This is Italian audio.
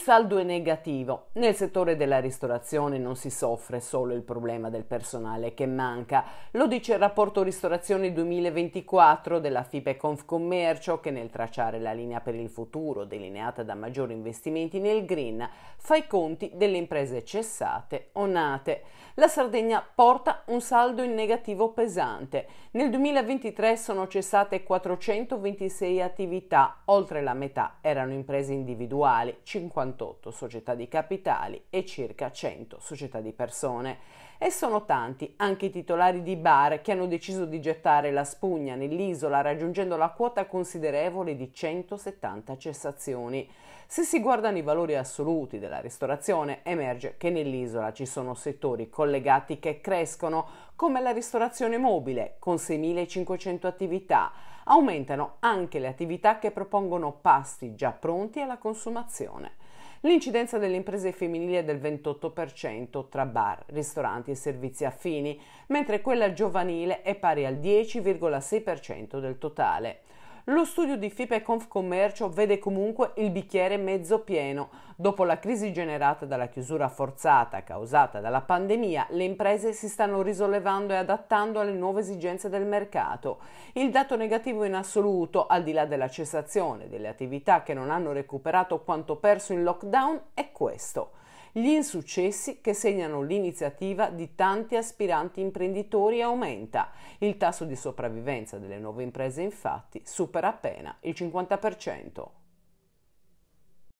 saldo è negativo. Nel settore della ristorazione non si soffre solo il problema del personale che manca. Lo dice il rapporto ristorazione 2024 della FIPE Confcommercio che nel tracciare la linea per il futuro delineata da maggiori investimenti nel green fa i conti delle imprese cessate o nate. La Sardegna porta un saldo in negativo pesante. Nel 2023 sono cessate 426 attività, oltre la metà erano imprese individuali, 50 158 società di capitali e circa 100 società di persone. E sono tanti anche i titolari di bar che hanno deciso di gettare la spugna nell'isola raggiungendo la quota considerevole di 170 cessazioni. Se si guardano i valori assoluti della ristorazione, emerge che nell'isola ci sono settori collegati che crescono, come la ristorazione mobile, con 6.500 attività, aumentano anche le attività che propongono pasti già pronti alla consumazione. L'incidenza delle imprese femminili è del 28% tra bar, ristoranti e servizi affini, mentre quella giovanile è pari al 10,6% del totale lo studio di FIPE Confcommercio vede comunque il bicchiere mezzo pieno. Dopo la crisi generata dalla chiusura forzata causata dalla pandemia, le imprese si stanno risollevando e adattando alle nuove esigenze del mercato. Il dato negativo in assoluto, al di là della cessazione delle attività che non hanno recuperato quanto perso in lockdown, è questo gli insuccessi che segnano l'iniziativa di tanti aspiranti imprenditori aumenta. Il tasso di sopravvivenza delle nuove imprese infatti supera appena il 50%.